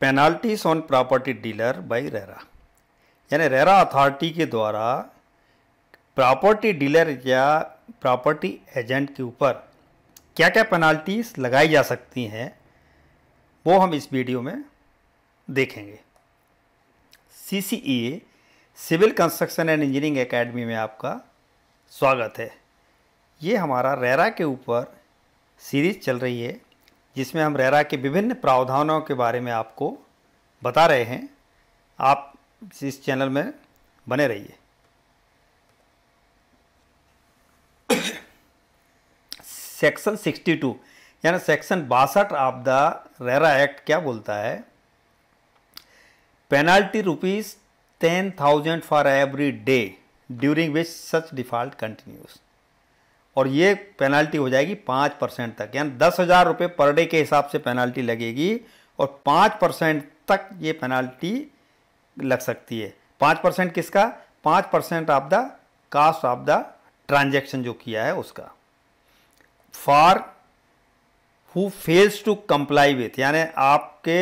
penalties on property dealer by RERA यानी RERA authority के द्वारा प्रॉपर्टी डीलर या प्रॉपर्टी एजेंट के ऊपर क्या क्या पेनाल्टीज लगाई जा सकती हैं वो हम इस वीडियो में देखेंगे C C E A civil construction and engineering academy में आपका स्वागत है ये हमारा रेरा के ऊपर सीरीज चल रही है जिसमें हम रेरा के विभिन्न प्रावधानों के बारे में आपको बता रहे हैं आप इस चैनल में बने रहिए सेक्शन 62 यानी सेक्शन बासठ ऑफ द रेरा एक्ट क्या बोलता है penalty rupees ten thousand for every day during which such default continues और ये पेनल्टी हो जाएगी पाँच परसेंट तक यानी दस हज़ार रुपये पर डे के हिसाब से पेनल्टी लगेगी और पाँच परसेंट तक ये पेनल्टी लग सकती है पाँच परसेंट किसका पाँच percent of the cost of the transaction जो किया है उसका for who fails to comply with यानी आपके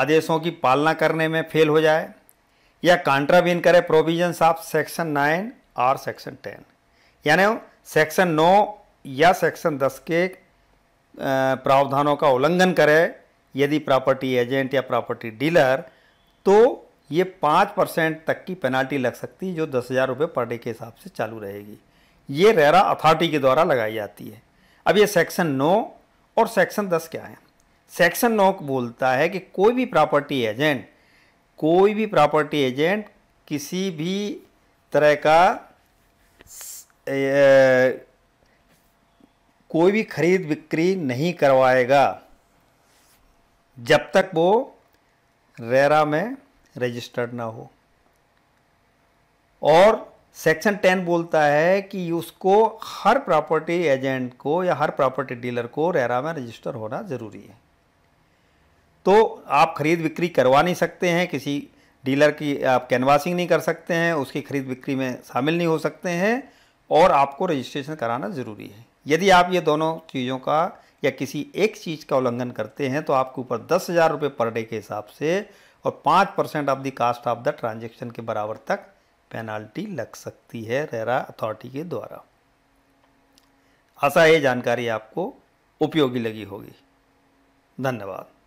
आदेशों की पालना करने में फेल हो जाए या कॉन्ट्रावीन करे प्रोविजन्स ऑफ सेक्शन नाइन और सेक्शन टेन यानी सेक्शन 9 या सेक्शन 10 के प्रावधानों का उल्लंघन करे यदि प्रॉपर्टी एजेंट या प्रॉपर्टी डीलर तो ये पाँच परसेंट तक की पेनाल्टी लग सकती है जो दस हज़ार रुपये पर डे के हिसाब से चालू रहेगी ये रेरा अथॉरिटी के द्वारा लगाई जाती है अब ये सेक्शन नौ और सेक्शन दस क्या है सेक्शन नौ बोलता है कि कोई भी प्रॉपर्टी एजेंट कोई भी प्रॉपर्टी एजेंट किसी भी तरह का कोई भी खरीद बिक्री नहीं करवाएगा जब तक वो रेरा में रजिस्टर्ड ना हो और सेक्शन टेन बोलता है कि उसको हर प्रॉपर्टी एजेंट को या हर प्रॉपर्टी डीलर को रेरा में रजिस्टर होना ज़रूरी है तो आप खरीद बिक्री करवा नहीं सकते हैं किसी डीलर की आप कैनवासिंग नहीं कर सकते हैं उसकी खरीद बिक्री में शामिल नहीं हो सकते हैं और आपको रजिस्ट्रेशन कराना ज़रूरी है यदि आप ये दोनों चीज़ों का या किसी एक चीज़ का उल्लंघन करते हैं तो आपके ऊपर दस हज़ार रुपये पर डे के हिसाब से और पाँच percent of the cost of the transaction के बराबर तक पेनाल्टी लग सकती है रेरा अथॉरिटी के द्वारा आशा ये जानकारी आपको उपयोगी लगी होगी धन्यवाद